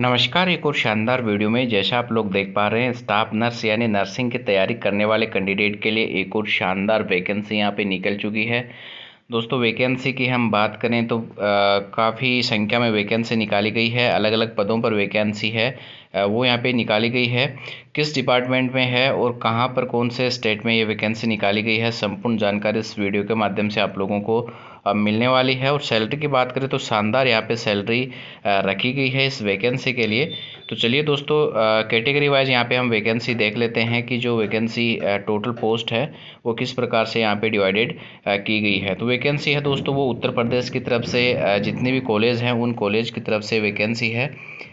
नमस्कार एक और शानदार वीडियो में जैसा आप लोग देख पा रहे हैं स्टाफ नर्स यानी नर्सिंग की तैयारी करने वाले कैंडिडेट के लिए एक और शानदार वैकेंसी यहाँ पे निकल चुकी है दोस्तों वैकेंसी की हम बात करें तो काफ़ी संख्या में वैकेंसी निकाली गई है अलग अलग पदों पर वैकेंसी है आ, वो यहाँ पे निकाली गई है किस डिपार्टमेंट में है और कहाँ पर कौन से स्टेट में ये वैकेंसी निकाली गई है संपूर्ण जानकारी इस वीडियो के माध्यम से आप लोगों को मिलने वाली है और सैलरी की बात करें तो शानदार यहाँ पे सैलरी रखी गई है इस वैकेंसी के लिए तो चलिए दोस्तों कैटेगरी वाइज यहाँ पे हम वैकेंसी देख लेते हैं कि जो वैकेंसी टोटल पोस्ट है वो किस प्रकार से यहाँ पे डिवाइडेड की गई है तो वैकेंसी है दोस्तों वो उत्तर प्रदेश की तरफ से जितने भी कॉलेज हैं उन कॉलेज की तरफ से वैकेंसी है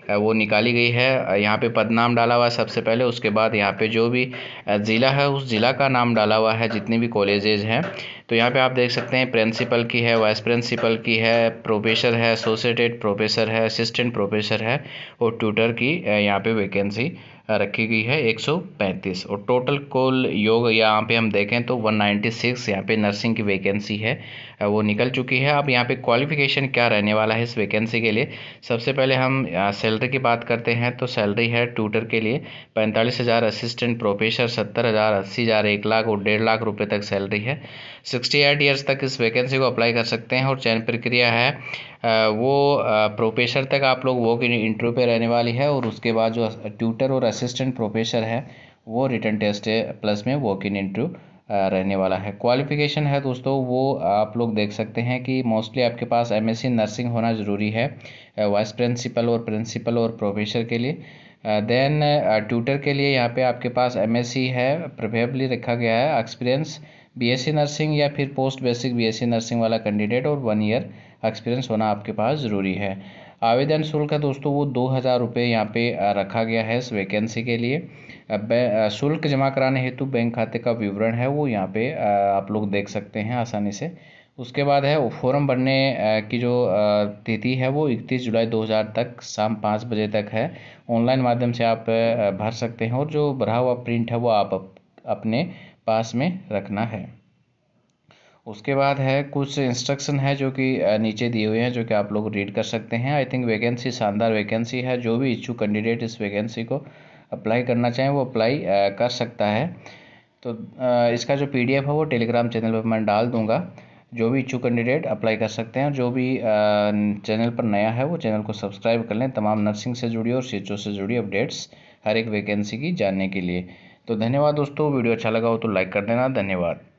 वो निकाली गई है यहाँ पे पदनाम डाला हुआ है सबसे पहले उसके बाद यहाँ पे जो भी ज़िला है उस ज़िला का नाम डाला हुआ है जितने भी कॉलेजेज हैं तो यहाँ पे आप देख सकते हैं प्रिंसिपल की की है वाइस प्रिंसिपल की है प्रोफेसर है एसोसिएटेड प्रोफेसर है असिस्टेंट प्रोफेसर है और ट्यूटर की यहाँ पे वैकेंसी रखी गई है 135 और टोटल कुल योग यहाँ पे हम देखें तो 196 यहाँ पर नर्सिंग की वैकेंसी है वो निकल चुकी है अब यहाँ पे क्वालिफिकेशन क्या रहने वाला है इस वैकेंसी के लिए सबसे पहले हम सैलरी की बात करते हैं तो सैलरी है ट्यूटर के लिए पैंतालीस हज़ार असिस्टेंट प्रोफेसर सत्तर हज़ार अस्सी हज़ार एक लाख और डेढ़ लाख रुपये तक सैलरी है सिक्सटी एट ईयर्स तक इस वैकेंसी को अप्लाई कर सकते हैं और चयन प्रक्रिया है वो प्रोफेसर तक आप लोग वो इंटरव्यू पे रहने वाली है और उसके बाद जो ट्यूटर और असिस्टेंट प्रोफेसर है वो रिटर्न टेस्ट प्लस में वॉक इन इंटरव्यू रहने वाला है क्वालिफ़िकेशन है दोस्तों वो आप लोग देख सकते हैं कि मोस्टली आपके पास एमएससी नर्सिंग होना ज़रूरी है वाइस प्रिंसिपल और प्रिंसिपल और प्रोफेसर के लिए देन uh, ट्यूटर uh, के लिए यहाँ पे आपके पास सी है प्रिफेबली रखा गया है एक्सपीरियंस बीएससी नर्सिंग या फिर पोस्ट बेसिक बीएससी नर्सिंग वाला कैंडिडेट और वन ईयर एक्सपीरियंस होना आपके पास ज़रूरी है आवेदन शुल्क है दोस्तों वो दो हज़ार रुपये यहाँ पर uh, रखा गया है इस वैकेंसी के लिए शुल्क जमा कराने हेतु बैंक खाते का विवरण है वो यहाँ पे आप लोग देख सकते हैं आसानी से उसके बाद है फॉर्म भरने की जो तिथि है वो इकतीस जुलाई 2000 तक शाम पाँच बजे तक है ऑनलाइन माध्यम से आप भर सकते हैं और जो भरा हुआ प्रिंट है वो आप अपने पास में रखना है उसके बाद है कुछ इंस्ट्रक्शन है जो कि नीचे दिए हुए हैं जो कि आप लोग रीड कर सकते हैं आई थिंक वैकेंसी शानदार वैकेंसी है जो भी इच्छुक कैंडिडेट इस वैकेंसी को अप्लाई करना चाहें वो अप्लाई कर सकता है तो इसका जो पीडीएफ है वो टेलीग्राम चैनल पर मैं डाल दूंगा जो भी इच्छुक कैंडिडेट अप्लाई कर सकते हैं जो भी चैनल पर नया है वो चैनल को सब्सक्राइब कर लें तमाम नर्सिंग से जुड़ी और सी से जुड़ी अपडेट्स हर एक वैकेंसी की जानने के लिए तो धन्यवाद दोस्तों वीडियो अच्छा लगा हो तो लाइक कर देना धन्यवाद